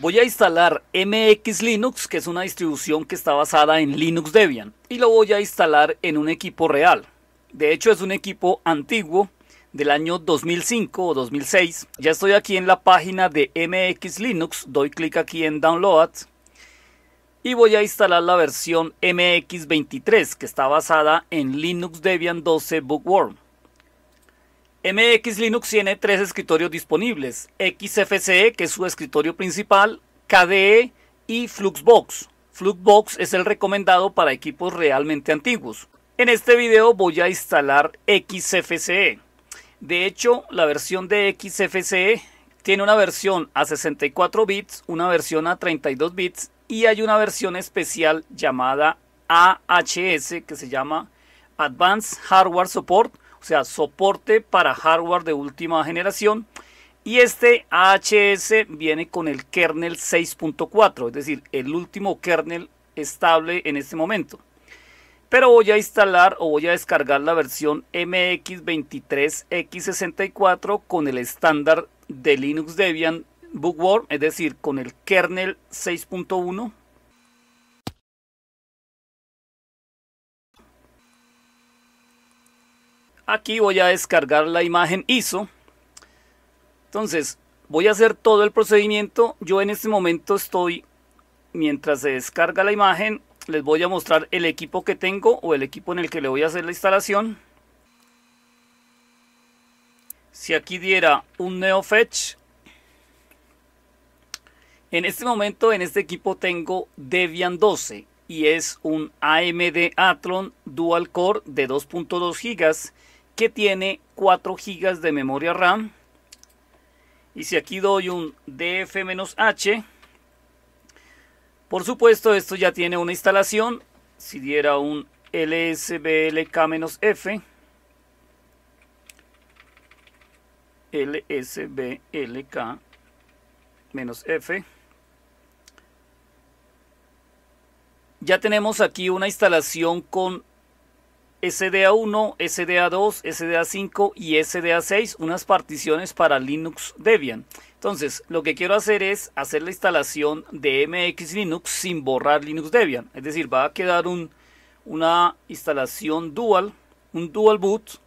Voy a instalar MX Linux, que es una distribución que está basada en Linux Debian, y lo voy a instalar en un equipo real. De hecho, es un equipo antiguo del año 2005 o 2006. Ya estoy aquí en la página de MX Linux, doy clic aquí en Download y voy a instalar la versión MX23 que está basada en Linux Debian 12 Bookworm. MX Linux tiene tres escritorios disponibles, XFCE, que es su escritorio principal, KDE y Fluxbox. Fluxbox es el recomendado para equipos realmente antiguos. En este video voy a instalar XFCE. De hecho, la versión de XFCE tiene una versión a 64 bits, una versión a 32 bits y hay una versión especial llamada AHS que se llama Advanced Hardware Support o sea, soporte para hardware de última generación. Y este AHS viene con el kernel 6.4, es decir, el último kernel estable en este momento. Pero voy a instalar o voy a descargar la versión MX23X64 con el estándar de Linux Debian Bookworm, es decir, con el kernel 6.1 Aquí voy a descargar la imagen ISO. Entonces, voy a hacer todo el procedimiento. Yo en este momento estoy, mientras se descarga la imagen, les voy a mostrar el equipo que tengo o el equipo en el que le voy a hacer la instalación. Si aquí diera un NeoFetch, en este momento en este equipo tengo Debian 12 y es un AMD Athlon Dual Core de 2.2 GB que tiene 4 GB de memoria RAM. Y si aquí doy un df-h, por supuesto esto ya tiene una instalación. Si diera un lsblk-f, lsblk-f, ya tenemos aquí una instalación con SDA1, SDA2, SDA5 y SDA6, unas particiones para Linux Debian. Entonces, lo que quiero hacer es hacer la instalación de MX Linux sin borrar Linux Debian. Es decir, va a quedar una instalación dual, un dual boot.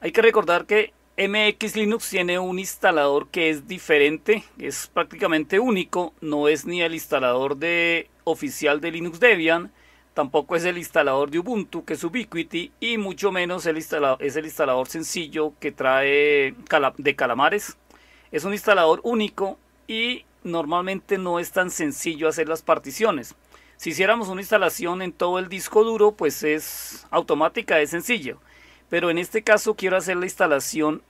Hay que recordar que MX Linux tiene un instalador que es diferente, es prácticamente único, no es ni el instalador de, oficial de Linux Debian, tampoco es el instalador de Ubuntu, que es Ubiquiti, y mucho menos el es el instalador sencillo que trae de Calamares. Es un instalador único y normalmente no es tan sencillo hacer las particiones. Si hiciéramos una instalación en todo el disco duro, pues es automática, es sencillo. Pero en este caso quiero hacer la instalación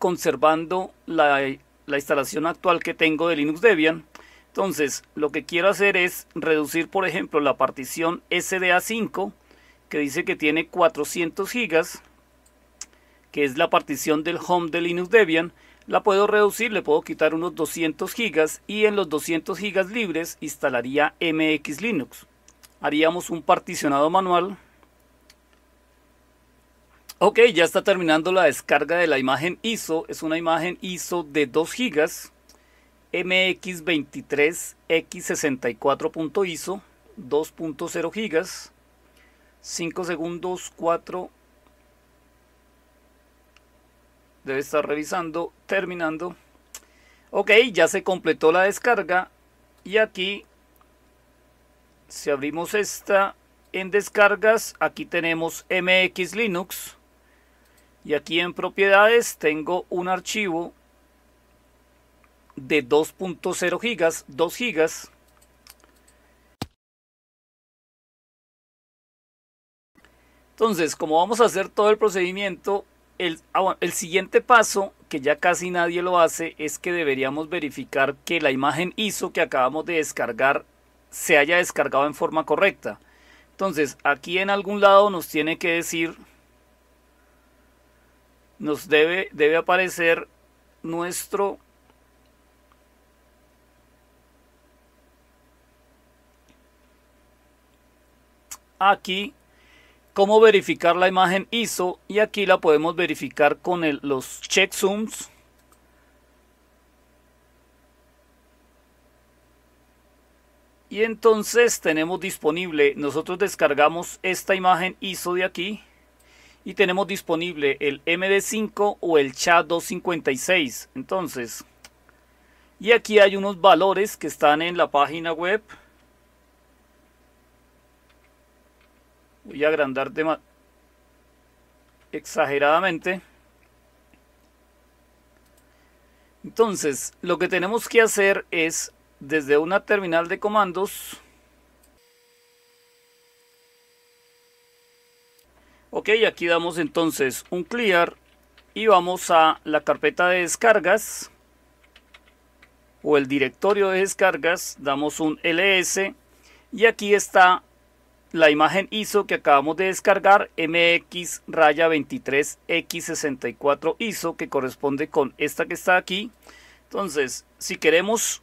conservando la instalación actual que tengo de Linux Debian entonces, lo que quiero hacer es reducir, por ejemplo, la partición SDA5, que dice que tiene 400 GB, que es la partición del home de Linux Debian, la puedo reducir, le puedo quitar unos 200 GB y en los 200 GB libres instalaría MX Linux. Haríamos un particionado manual. Ok, ya está terminando la descarga de la imagen ISO. Es una imagen ISO de 2 GB. MX23X64.ISO 2.0 GB 5 segundos 4 debe estar revisando terminando ok ya se completó la descarga y aquí si abrimos esta en descargas aquí tenemos MX Linux y aquí en propiedades tengo un archivo de 2.0 gigas, 2 gigas. Entonces, como vamos a hacer todo el procedimiento, ah, el, siguiente paso, que ya casi nadie lo hace, es que deberíamos verificar que la imagen ISO que acabamos de descargar se haya descargado en forma correcta. Entonces, aquí en algún lado nos tiene que decir, nos debe, debe aparecer nuestro aquí cómo verificar la imagen ISO y aquí la podemos verificar con los checksums. Y entonces tenemos disponible, nosotros descargamos esta imagen ISO de aquí y tenemos disponible el MD5 o el CHA256. Entonces, y aquí hay unos valores que están en la página web. voy a agrandar exageradamente. Entonces, lo que tenemos que hacer es, desde una terminal de comandos, Ok, aquí damos entonces un clear y vamos a la carpeta de descargas o el directorio de descargas, damos un ls y aquí está la imagen ISO que acabamos de descargar MX-23X64 ISO que corresponde con esta que está aquí. Entonces, si queremos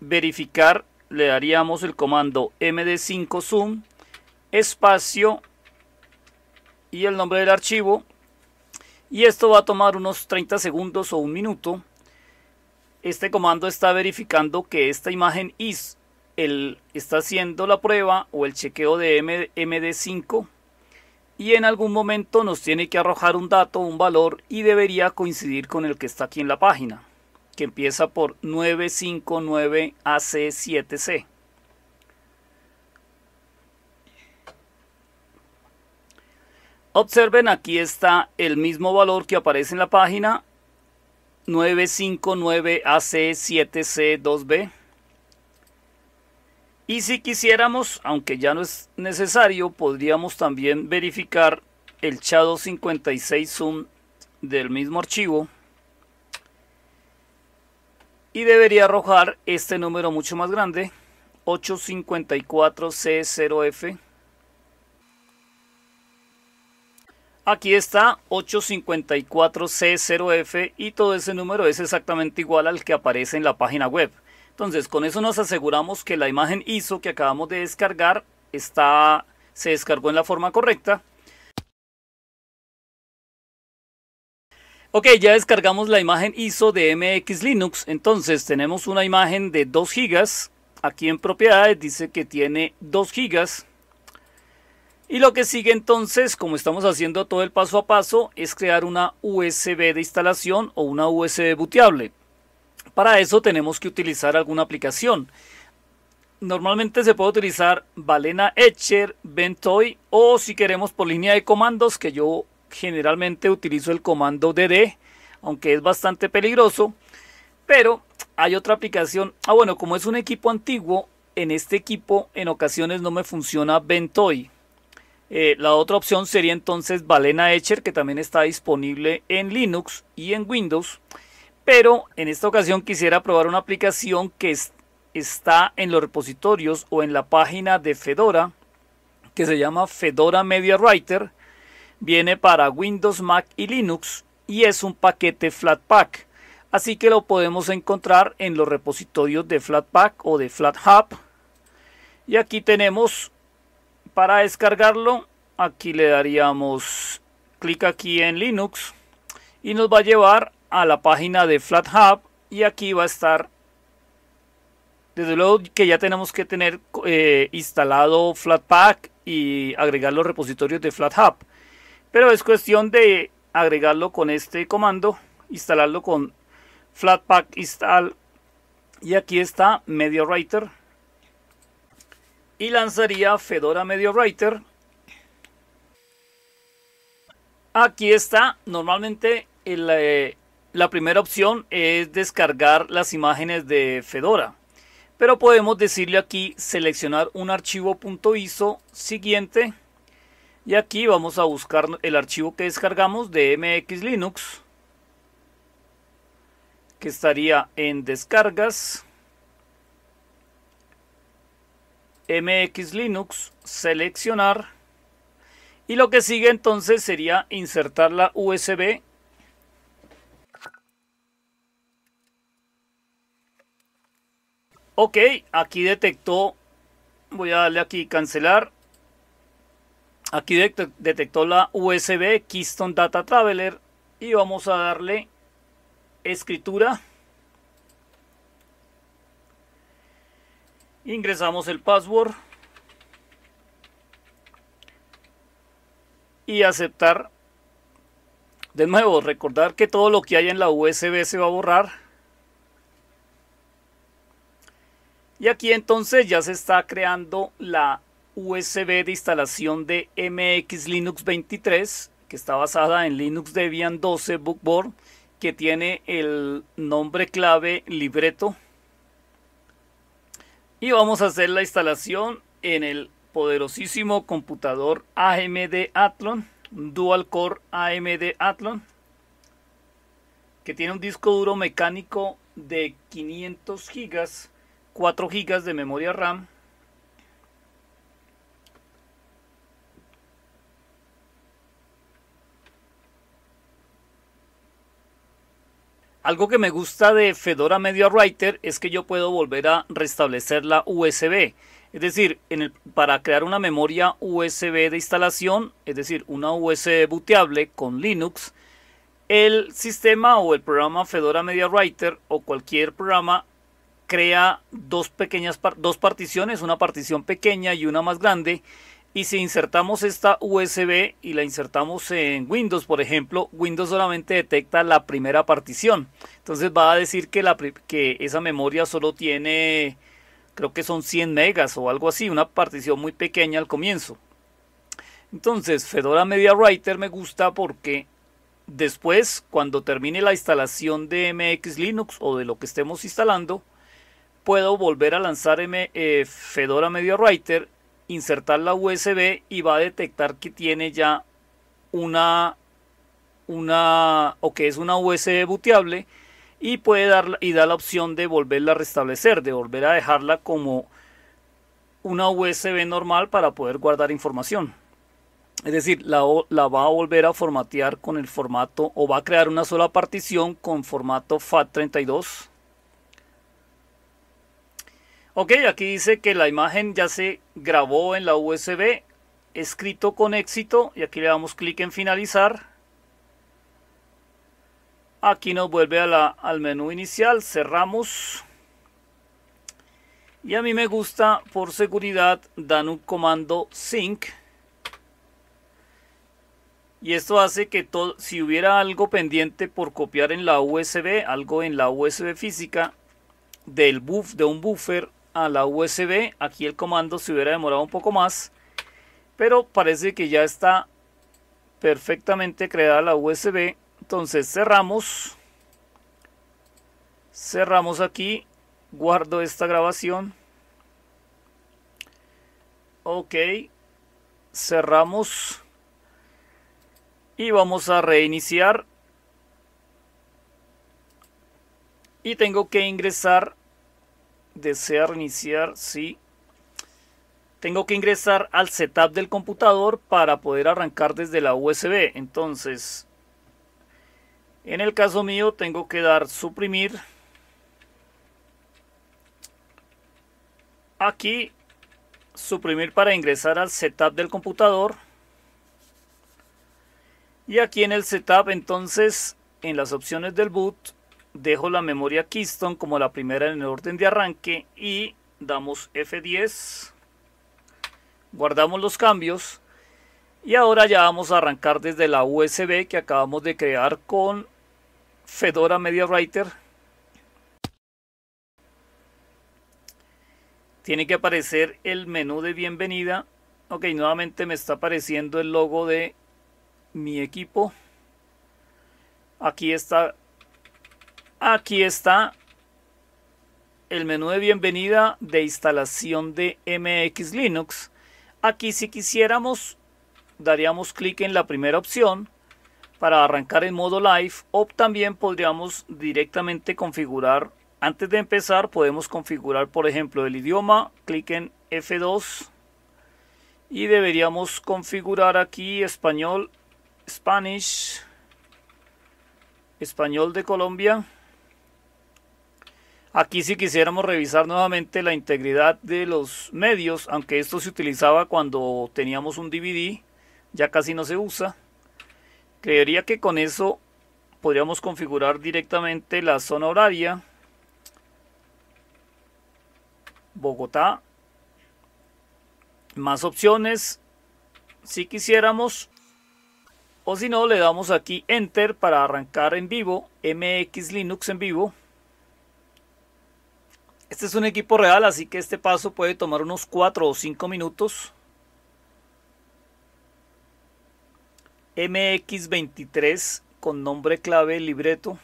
verificar, le daríamos el comando MD5 zoom, espacio y el nombre del archivo. Y esto va a tomar unos 30 segundos o un minuto. Este comando está verificando que esta imagen ISO está haciendo la prueba o el chequeo de MD5 y en algún momento nos tiene que arrojar un dato, un valor y debería coincidir con el que está aquí en la página, que empieza por 959AC7C. Observen, aquí está el mismo valor que aparece en la página 959AC7C2B. Y si quisiéramos, aunque ya no es necesario, podríamos también verificar el chado 56 Zoom del mismo archivo. Y debería arrojar este número mucho más grande, 854C0F. Aquí está 854C0F y todo ese número es exactamente igual al que aparece en la página web. Entonces, con eso nos aseguramos que la imagen ISO que acabamos de descargar está, se descargó en la forma correcta. Ok, ya descargamos la imagen ISO de MX Linux. Entonces, tenemos una imagen de 2 GB. Aquí en propiedades dice que tiene 2 GB. Y lo que sigue entonces, como estamos haciendo todo el paso a paso, es crear una USB de instalación o una USB booteable. Para eso tenemos que utilizar alguna aplicación. Normalmente se puede utilizar Balena Etcher, Ventoy o si queremos por línea de comandos, que yo generalmente utilizo el comando DD, aunque es bastante peligroso. Pero hay otra aplicación. Ah, bueno, como es un equipo antiguo, en este equipo en ocasiones no me funciona Ventoy. Eh, la otra opción sería entonces Balena Etcher, que también está disponible en Linux y en Windows pero en esta ocasión quisiera probar una aplicación que está en los repositorios o en la página de Fedora, que se llama Fedora Media Writer. Viene para Windows, Mac y Linux y es un paquete Flatpak. Así que lo podemos encontrar en los repositorios de Flatpak o de FlatHub. Y aquí tenemos para descargarlo. Aquí le daríamos clic aquí en Linux y nos va a llevar a la página de FlatHub y aquí va a estar desde luego que ya tenemos que tener eh, instalado Flatpak y agregar los repositorios de FlatHub. Pero es cuestión de agregarlo con este comando, instalarlo con Flatpak install. Y aquí está Medio Writer. Y lanzaría Fedora Medio Writer. Aquí está normalmente el, eh, la primera opción es descargar las imágenes de Fedora, pero podemos decirle aquí seleccionar un archivo .iso siguiente y aquí vamos a buscar el archivo que descargamos de MX Linux que estaría en descargas MX Linux seleccionar y lo que sigue entonces sería insertar la USB Ok, aquí detectó, voy a darle aquí cancelar. Aquí detectó la USB Keystone Data Traveler y vamos a darle escritura. Ingresamos el password. Y aceptar. De nuevo, recordar que todo lo que hay en la USB se va a borrar Y aquí entonces ya se está creando la USB de instalación de MX Linux 23, que está basada en Linux Debian 12 Bookboard, que tiene el nombre clave libreto. Y vamos a hacer la instalación en el poderosísimo computador AMD Athlon, Dual Core AMD Athlon, que tiene un disco duro mecánico de 500 gigas 4 GB de memoria RAM. Algo que me gusta de Fedora Media Writer es que yo puedo volver a restablecer la USB. Es decir, para crear una memoria USB de instalación, es decir, una USB booteable con Linux, el sistema o el programa Fedora Media Writer o cualquier programa crea dos pequeñas dos particiones, una partición pequeña y una más grande. Y si insertamos esta USB y la insertamos en Windows, por ejemplo, Windows solamente detecta la primera partición. Entonces va a decir que, la, que esa memoria solo tiene, creo que son 100 megas o algo así, una partición muy pequeña al comienzo. Entonces, Fedora Media Writer me gusta porque después, cuando termine la instalación de MX Linux o de lo que estemos instalando, puedo volver a lanzar eh, Fedora Media Writer, insertar la USB y va a detectar que tiene ya una, una o que es una USB booteable y puede dar y da la opción de volverla a restablecer, de volver a dejarla como una USB normal para poder guardar información. Es decir, la, la, va a volver a formatear con el formato o va a crear una sola partición con formato FAT32 Ok, aquí dice que la imagen ya se grabó en la USB, escrito con éxito, y aquí le damos clic en finalizar. Aquí nos vuelve a la, al menú inicial, cerramos. Y a mí me gusta, por seguridad, dan un comando sync. Y esto hace que todo, si hubiera algo pendiente por copiar en la USB, algo en la USB física, del buff, de un buffer a la USB. Aquí el comando se hubiera demorado un poco más. Pero parece que ya está perfectamente creada la USB. Entonces cerramos. Cerramos aquí. Guardo esta grabación. Ok. Cerramos. Y vamos a reiniciar. Y tengo que ingresar Desear iniciar. sí. Tengo que ingresar al setup del computador para poder arrancar desde la USB. Entonces, en el caso mío tengo que dar suprimir. Aquí, suprimir para ingresar al setup del computador. Y aquí en el setup, entonces, en las opciones del boot, dejo la memoria Keystone como la primera en el orden de arranque y damos F10 guardamos los cambios y ahora ya vamos a arrancar desde la USB que acabamos de crear con Fedora Media Writer tiene que aparecer el menú de bienvenida ok nuevamente me está apareciendo el logo de mi equipo aquí está Aquí está el menú de bienvenida de instalación de MX Linux. Aquí si quisiéramos daríamos clic en la primera opción para arrancar en modo live o también podríamos directamente configurar. Antes de empezar podemos configurar por ejemplo el idioma, clic en F2 y deberíamos configurar aquí español, Spanish, español de Colombia. Aquí si quisiéramos revisar nuevamente la integridad de los medios, aunque esto se utilizaba cuando teníamos un DVD, ya casi no se usa. Creería que con eso podríamos configurar directamente la zona horaria. Bogotá. Más opciones si quisiéramos. O si no, le damos aquí Enter para arrancar en vivo, MX Linux en vivo. Este es un equipo real, así que este paso puede tomar unos 4 o 5 minutos. MX23 con nombre clave libreto.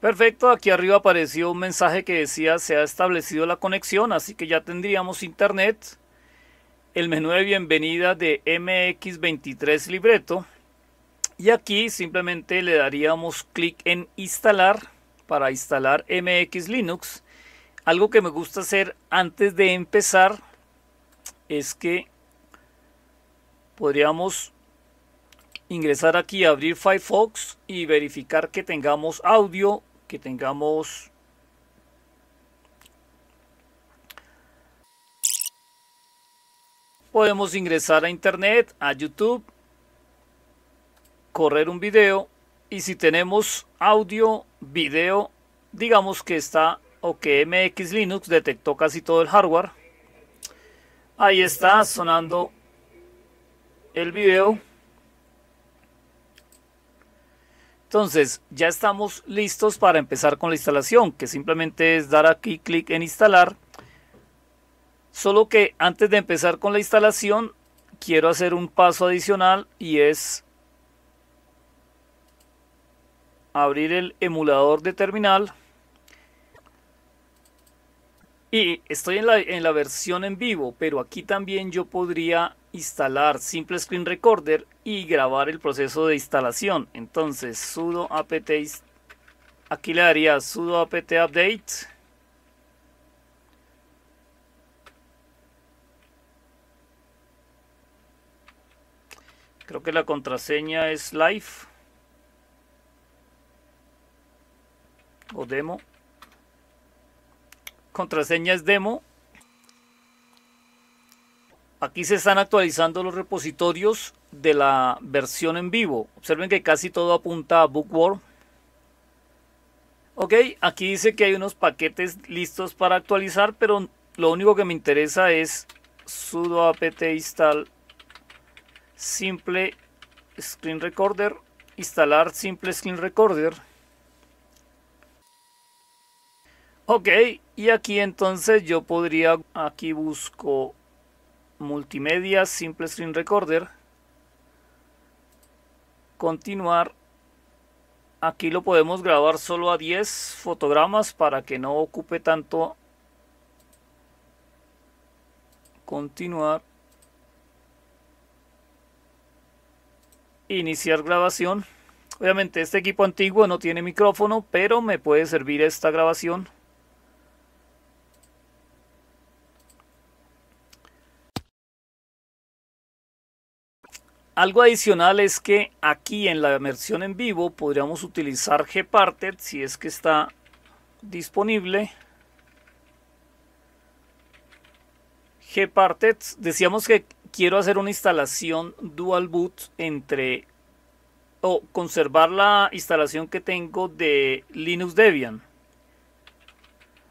Perfecto, aquí arriba apareció un mensaje que decía se ha establecido la conexión, así que ya tendríamos internet. El menú de bienvenida de MX23 libreto. Y aquí simplemente le daríamos clic en instalar para instalar MX Linux. Algo que me gusta hacer antes de empezar es que podríamos ingresar aquí, abrir Firefox y verificar que tengamos audio, que tengamos podemos ingresar a internet, a YouTube, correr un video y si tenemos audio, video, digamos que está o MX Linux detectó casi todo el hardware. Ahí está sonando el video. Entonces ya estamos listos para empezar con la instalación, que simplemente es dar aquí clic en instalar. Solo que antes de empezar con la instalación quiero hacer un paso adicional y es abrir el emulador de terminal. Y estoy en la, versión en vivo, pero aquí también yo podría instalar Simple Screen Recorder y grabar el proceso de instalación. Entonces, sudo apt, aquí le daría sudo apt update. Creo que la contraseña es live. o demo. Contraseña es demo. Aquí se están actualizando los repositorios de la versión en vivo. Observen que casi todo apunta a Bookworm. Ok, aquí dice que hay unos paquetes listos para actualizar, pero lo único que me interesa es sudo apt install simple screen recorder, instalar simple screen recorder. Ok, y aquí entonces yo podría, aquí busco multimedia, simple screen recorder, continuar, aquí lo podemos grabar solo a 10 fotogramas para que no ocupe tanto, continuar, iniciar grabación, obviamente este equipo antiguo no tiene micrófono, pero me puede servir esta grabación, Algo adicional es que aquí en la versión en vivo podríamos utilizar Gparted si es que está disponible. Gparted, decíamos que quiero hacer una instalación dual boot entre o conservar la instalación que tengo de Linux Debian.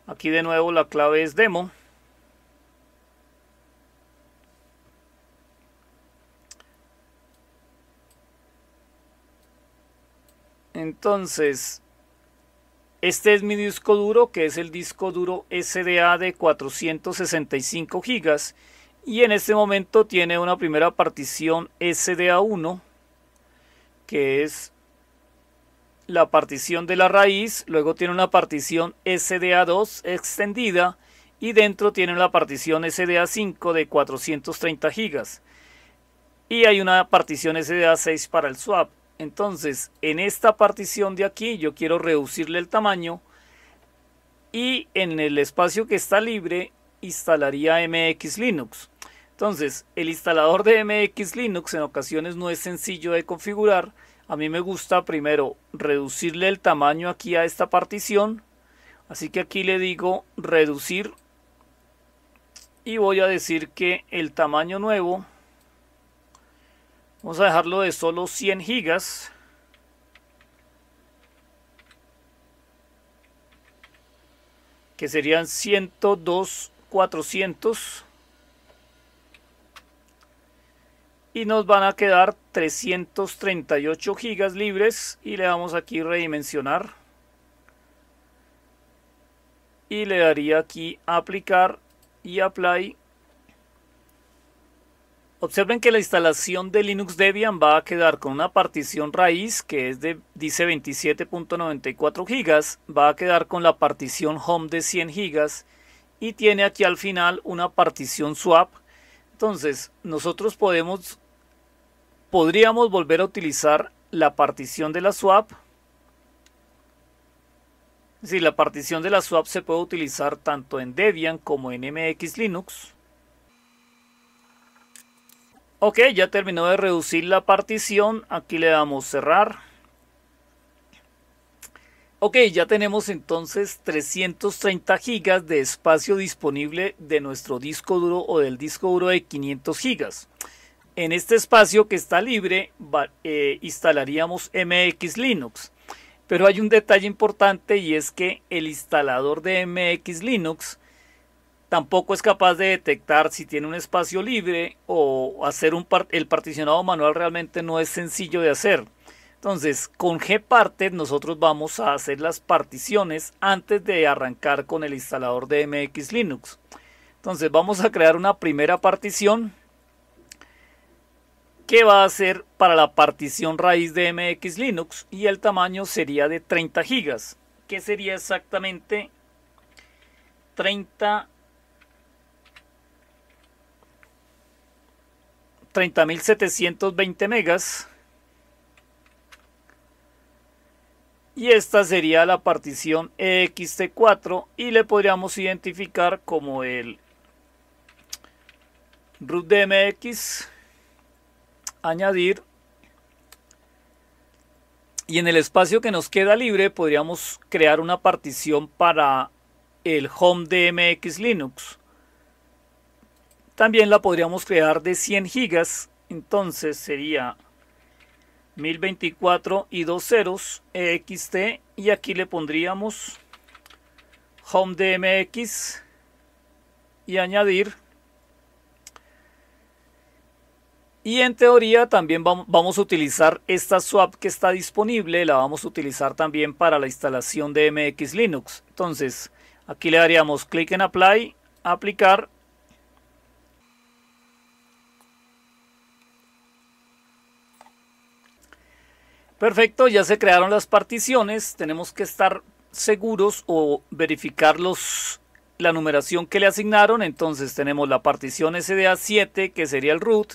Aquí de nuevo la clave es demo. Entonces, este es mi disco duro, que es el disco duro SDA de 465 GB. Y en este momento tiene una primera partición SDA1, que es la partición de la raíz. Luego tiene una partición SDA2 extendida. Y dentro tiene una partición SDA5 de 430 GB. Y hay una partición SDA6 para el swap. Entonces, en esta partición de aquí yo quiero reducirle el tamaño y en el espacio que está libre instalaría MX Linux. Entonces, el instalador de MX Linux en ocasiones no es sencillo de configurar. A mí me gusta primero reducirle el tamaño aquí a esta partición. Así que aquí le digo reducir y voy a decir que el tamaño nuevo Vamos a dejarlo de solo 100 gigas. Que serían 102 400 y nos van a quedar 338 gigas libres y le damos aquí redimensionar y le daría aquí aplicar y apply Observen que la instalación de Linux Debian va a quedar con una partición raíz que es de, dice 27.94 gigas. va a quedar con la partición home de 100 gigas. y tiene aquí al final una partición swap. Entonces nosotros podemos, podríamos volver a utilizar la partición de la swap. Si la partición de la swap se puede utilizar tanto en Debian como en MX Linux. Ok, ya terminó de reducir la partición. Aquí le damos cerrar. Ok, ya tenemos entonces 330 gigas de espacio disponible de nuestro disco duro o del disco duro de 500 gigas. En este espacio que está libre eh, instalaríamos MX Linux. Pero hay un detalle importante y es que el instalador de MX Linux tampoco es capaz de detectar si tiene un espacio libre o hacer un el particionado manual realmente no es sencillo de hacer. Entonces, con Gparted nosotros vamos a hacer las particiones antes de arrancar con el instalador de MX Linux. Entonces, vamos a crear una primera partición que va a ser para la partición raíz de MX Linux y el tamaño sería de 30 GB, que sería exactamente 30 30.720 megas. Y esta sería la partición EXT4 y le podríamos identificar como el root DMX, añadir. Y en el espacio que nos queda libre podríamos crear una partición para el home DMX Linux. También la podríamos crear de 100 gigas, entonces sería 1024 y dos ceros ext y aquí le pondríamos home dmx y añadir y en teoría también vamos a utilizar esta swap que está disponible, la vamos a utilizar también para la instalación de MX Linux. Entonces, aquí le daríamos clic en Apply, aplicar Perfecto, ya se crearon las particiones, tenemos que estar seguros o verificar la numeración que le asignaron, entonces tenemos la partición SDA7 que sería el root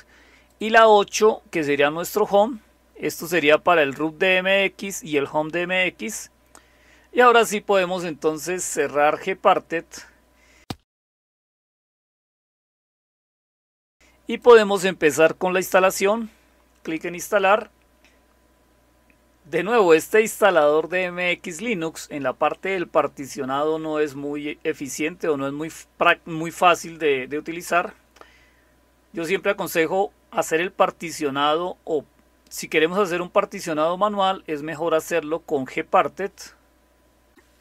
y la 8 que sería nuestro home, esto sería para el root de MX y el home de MX y ahora sí podemos entonces cerrar gparted y podemos empezar con la instalación, clic en instalar de nuevo, este instalador de MX Linux en la parte del particionado no es muy eficiente o no es muy, muy fácil de, utilizar. Yo siempre aconsejo hacer el particionado o si queremos hacer un particionado manual es mejor hacerlo con gparted.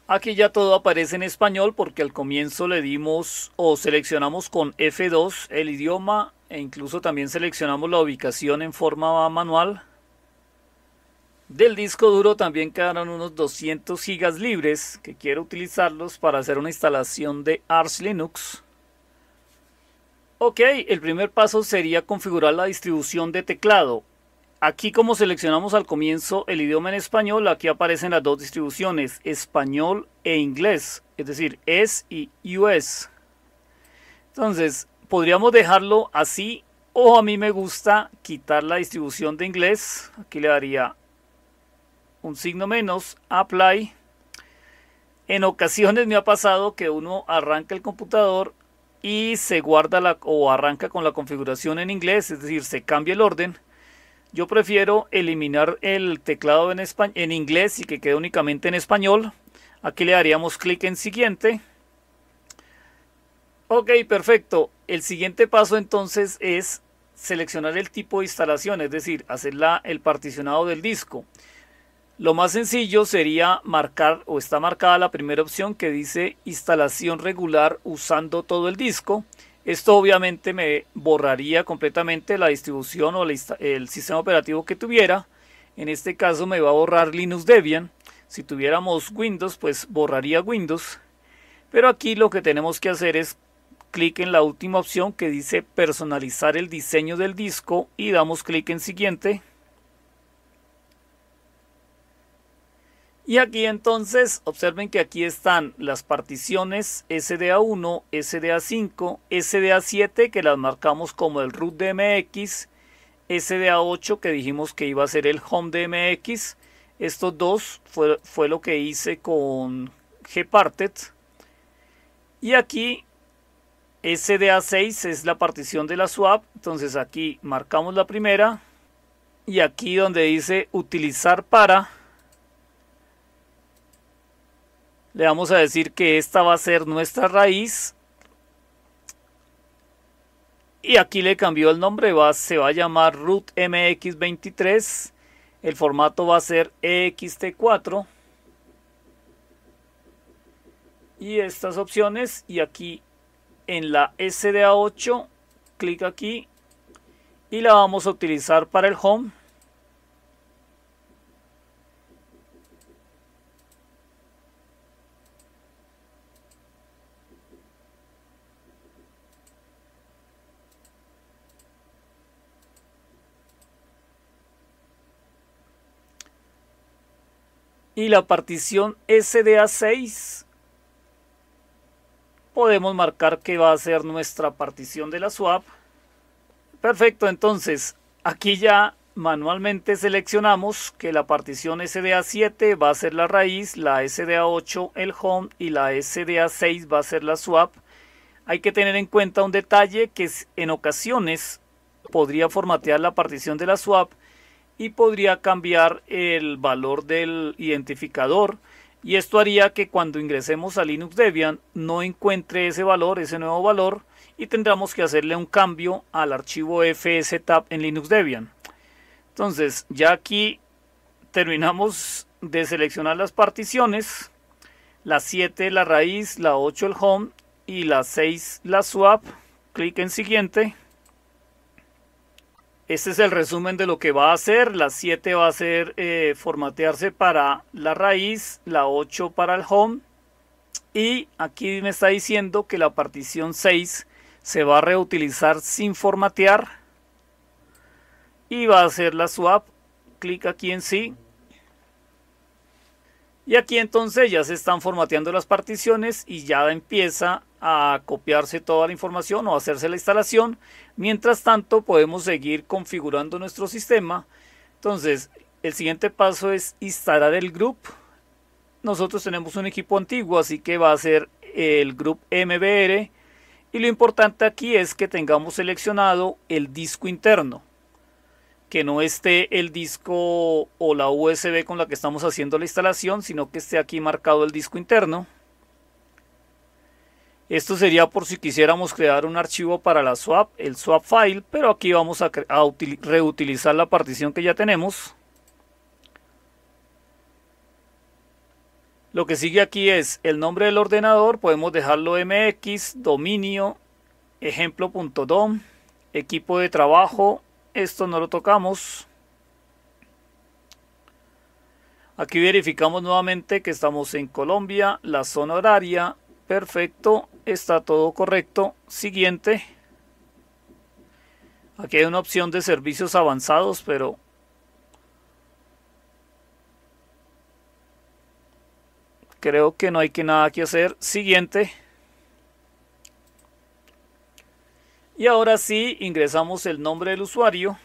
Aquí ya todo aparece en español porque al comienzo le dimos o seleccionamos con F2 el idioma e incluso también seleccionamos la ubicación en forma manual. Del disco duro también quedaron unos 200 gigas libres que quiero utilizarlos para hacer una instalación de Arch Linux. Ok, el primer paso sería configurar la distribución de teclado. Aquí como seleccionamos al comienzo el idioma en español, aquí aparecen las dos distribuciones, español e inglés, es decir, es y US. Entonces, podríamos dejarlo así o a mí me gusta quitar la distribución de inglés. Aquí le daría un signo menos, apply. En ocasiones me ha pasado que uno arranca el computador y se guarda la, o arranca con la configuración en inglés, es decir, se cambia el orden. Yo prefiero eliminar el teclado en, español, en inglés y que quede únicamente en español. Aquí le daríamos clic en siguiente. Ok, perfecto. El siguiente paso entonces es seleccionar el tipo de instalación, es decir, hacer la, el particionado del disco. Lo más sencillo sería marcar o está marcada la primera opción que dice instalación regular usando todo el disco. Esto obviamente me borraría completamente la distribución o el sistema operativo que tuviera. En este caso me va a borrar Linux Debian. Si tuviéramos Windows, pues borraría Windows. Pero aquí lo que tenemos que hacer es clic en la última opción que dice personalizar el diseño del disco y damos clic en siguiente. Y aquí entonces, observen que aquí están las particiones SDA1, SDA5, SDA7 que las marcamos como el root de MX, SDA8 que dijimos que iba a ser el home de MX. Estos dos fue, fue lo que hice con Gparted. Y aquí SDA6 es la partición de la swap. Entonces aquí marcamos la primera. Y aquí donde dice utilizar para le vamos a decir que esta va a ser nuestra raíz. Y aquí le cambió el nombre, se va a llamar root mx23. El formato va a ser ext4. Y estas opciones. Y aquí en la SDA8, clic aquí. Y la vamos a utilizar para el home. y la partición SDA6 podemos marcar que va a ser nuestra partición de la swap. Perfecto, entonces aquí ya manualmente seleccionamos que la partición SDA7 va a ser la raíz, la SDA8 el home y la SDA6 va a ser la swap. Hay que tener en cuenta un detalle que en ocasiones podría formatear la partición de la swap y podría cambiar el valor del identificador y esto haría que cuando ingresemos a Linux Debian no encuentre ese valor, ese nuevo valor y tendremos que hacerle un cambio al archivo fstab en Linux Debian. Entonces ya aquí terminamos de seleccionar las particiones, la 7 la raíz, la 8 el home y la 6 la swap, clic en siguiente. Este es el resumen de lo que va a hacer. La 7 va a ser eh, formatearse para la raíz, la 8 para el home. Y aquí me está diciendo que la partición 6 se va a reutilizar sin formatear. Y va a hacer la swap. Clic aquí en sí. Y aquí entonces ya se están formateando las particiones y ya empieza a copiarse toda la información o hacerse la instalación. Mientras tanto podemos seguir configurando nuestro sistema. Entonces el siguiente paso es instalar el group. Nosotros tenemos un equipo antiguo así que va a ser el group MBR. Y lo importante aquí es que tengamos seleccionado el disco interno que no esté el disco o la USB con la que estamos haciendo la instalación, sino que esté aquí marcado el disco interno. Esto sería por si quisiéramos crear un archivo para la swap, el swap file, pero aquí vamos a, reutilizar la partición que ya tenemos. Lo que sigue aquí es el nombre del ordenador, podemos dejarlo mx, dominio, ejemplo.dom, equipo de trabajo, esto no lo tocamos. Aquí verificamos nuevamente que estamos en Colombia, la zona horaria, perfecto, está todo correcto. Siguiente. Aquí hay una opción de servicios avanzados, pero... Creo que no hay que nada que hacer. Siguiente. Y ahora sí, ingresamos el nombre del usuario.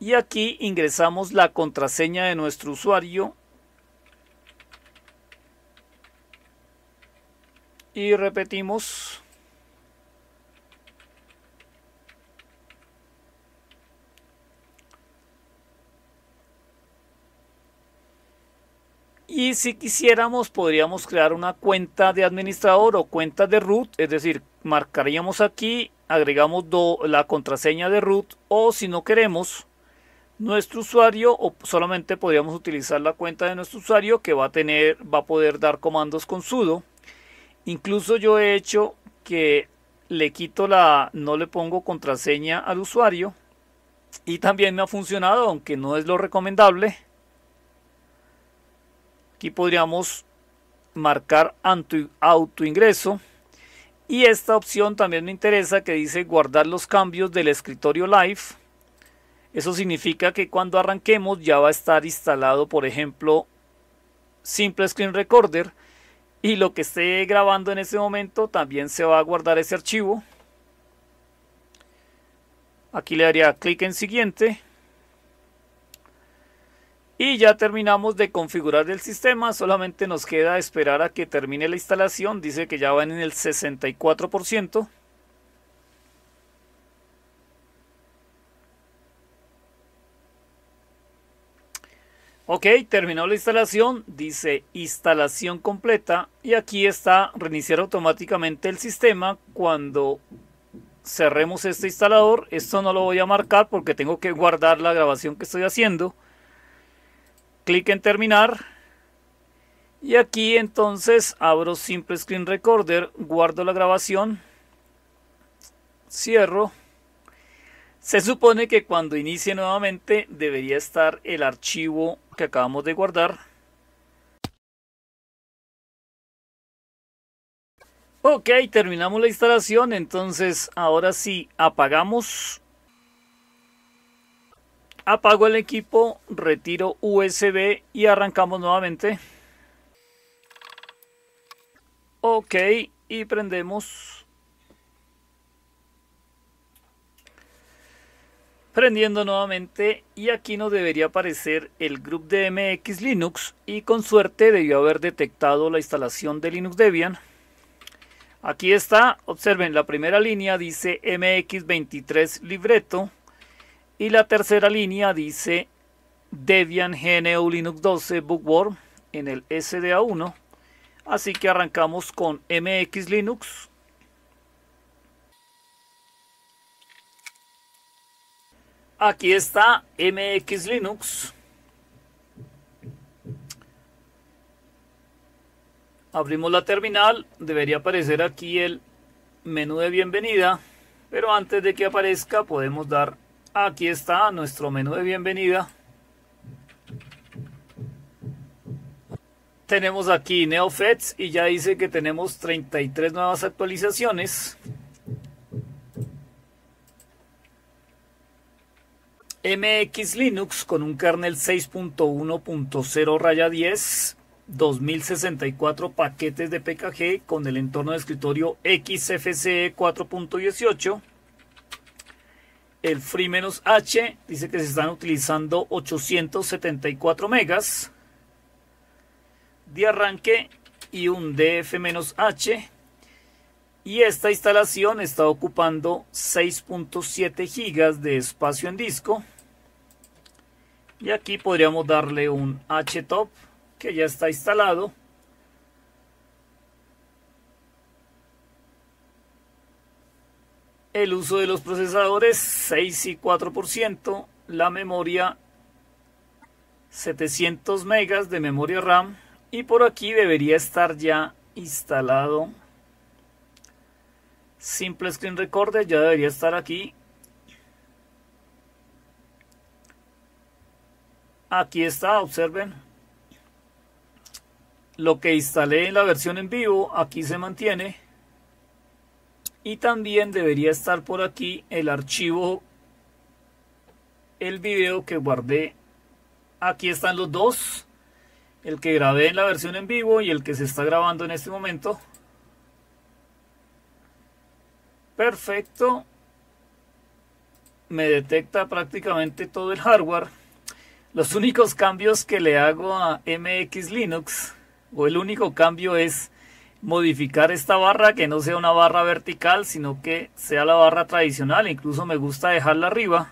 Y aquí ingresamos la contraseña de nuestro usuario. Y repetimos. Y si quisiéramos, podríamos crear una cuenta de administrador o cuenta de root, es decir, marcaríamos aquí, agregamos la contraseña de root o si no queremos nuestro usuario o solamente podríamos utilizar la cuenta de nuestro usuario que va a tener, va a poder dar comandos con sudo. Incluso yo he hecho que le quito la, no le pongo contraseña al usuario y también me ha funcionado, aunque no es lo recomendable. Aquí podríamos marcar auto ingreso Y esta opción también me interesa que dice guardar los cambios del escritorio live. Eso significa que cuando arranquemos ya va a estar instalado, por ejemplo, Simple Screen Recorder. Y lo que esté grabando en ese momento también se va a guardar ese archivo. Aquí le daría clic en siguiente. Y ya terminamos de configurar el sistema, solamente nos queda esperar a que termine la instalación, dice que ya van en el 64%. Ok, terminó la instalación, dice instalación completa y aquí está reiniciar automáticamente el sistema cuando cerremos este instalador. Esto no lo voy a marcar porque tengo que guardar la grabación que estoy haciendo clic en terminar y aquí entonces abro simple screen recorder, guardo la grabación, cierro. Se supone que cuando inicie nuevamente debería estar el archivo que acabamos de guardar. Ok, terminamos la instalación, entonces ahora sí apagamos apago el equipo, retiro USB y arrancamos nuevamente. Ok, y prendemos. Prendiendo nuevamente y aquí nos debería aparecer el grupo de MX Linux y con suerte debió haber detectado la instalación de Linux Debian. Aquí está, observen, la primera línea dice MX23 libreto, y la tercera línea dice Debian GNU Linux 12 Bookworm en el SDA1. Así que arrancamos con MX Linux. Aquí está MX Linux. Abrimos la terminal, debería aparecer aquí el menú de bienvenida, pero antes de que aparezca podemos dar Aquí está nuestro menú de bienvenida. Tenemos aquí NeoFETS y ya dice que tenemos 33 nuevas actualizaciones. MX Linux con un kernel 6.1.0 raya 10, 2064 paquetes de PKG con el entorno de escritorio XFCE 4.18 el Free H dice que se están utilizando 874 megas de arranque y un DF H. Y esta instalación está ocupando 6.7 gigas de espacio en disco. Y aquí podríamos darle un HTOP que ya está instalado. el uso de los procesadores 6 y 4%, la memoria 700 megas de memoria RAM y por aquí debería estar ya instalado Simple Screen Recorder, ya debería estar aquí. Aquí está, observen. Lo que instalé en la versión en vivo, aquí se mantiene y también debería estar por aquí el archivo el video que guardé aquí están los dos el que grabé en la versión en vivo y el que se está grabando en este momento perfecto me detecta prácticamente todo el hardware los únicos cambios que le hago a MX Linux o el único cambio es modificar esta barra que no sea una barra vertical sino que sea la barra tradicional incluso me gusta dejarla arriba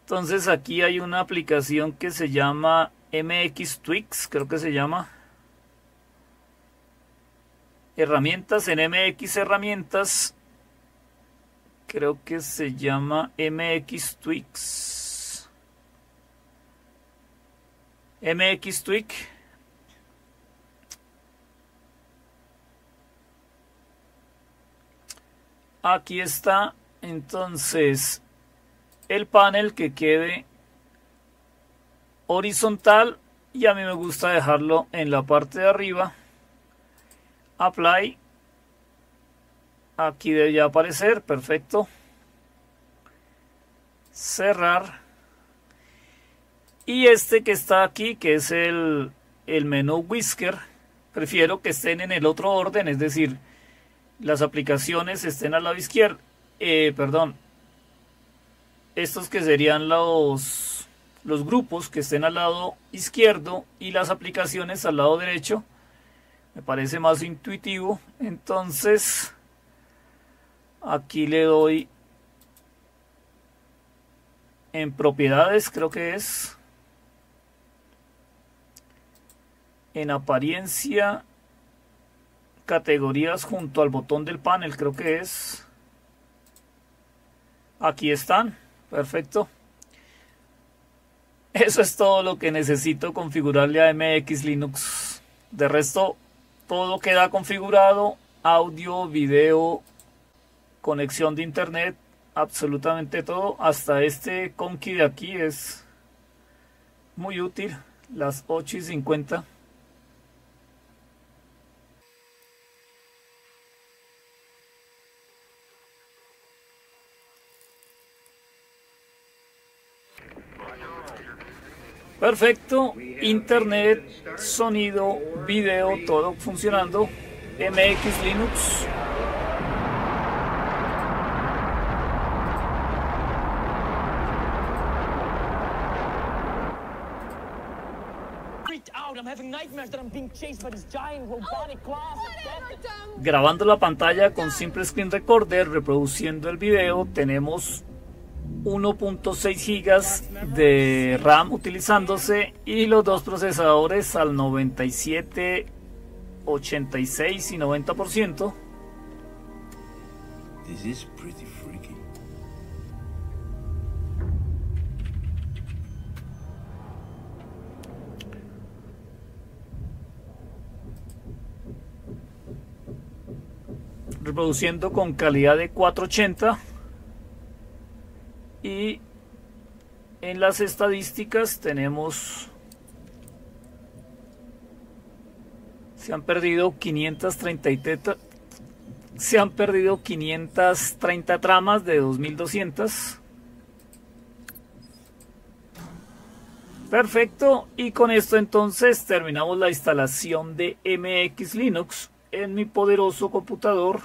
entonces aquí hay una aplicación que se llama MX Twix creo que se llama herramientas en MX herramientas creo que se llama MX Twix MX Twix aquí está entonces el panel que quede horizontal y a mí me gusta dejarlo en la parte de arriba apply aquí debe aparecer perfecto cerrar y este que está aquí que es el, el menú whisker prefiero que estén en el otro orden es decir las aplicaciones estén al lado izquierdo. Eh, perdón. Estos que serían los, los grupos que estén al lado izquierdo y las aplicaciones al lado derecho. Me parece más intuitivo. Entonces, aquí le doy en propiedades, creo que es. En apariencia categorías junto al botón del panel, creo que es. Aquí están, perfecto. Eso es todo lo que necesito configurarle a MX Linux. De resto, todo queda configurado, audio, video, conexión de internet, absolutamente todo. Hasta este conky de aquí es muy útil, las 8 y 50. Perfecto, internet, sonido, video, todo funcionando. MX Linux. Oh, Grabando la pantalla con simple screen recorder, reproduciendo el video, tenemos 1.6 gigas de RAM utilizándose y los dos procesadores al 97, 86 y 90%. This is Reproduciendo con calidad de 480. Y en las estadísticas tenemos... Se han perdido 533, se han perdido 530 tramas de 2200. Perfecto, y con esto entonces terminamos la instalación de MX Linux en mi poderoso computador.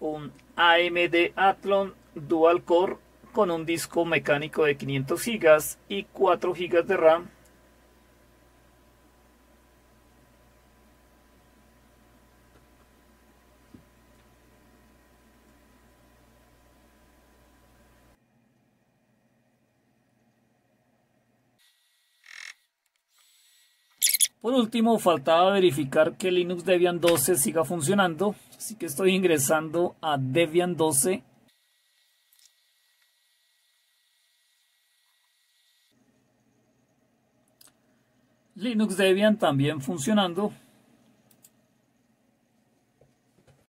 Un AMD Athlon Dual Core con un disco mecánico de 500 GB y 4 GB de RAM Por último, faltaba verificar que Linux Debian 12 siga funcionando, así que estoy ingresando a Debian 12. Linux Debian también funcionando.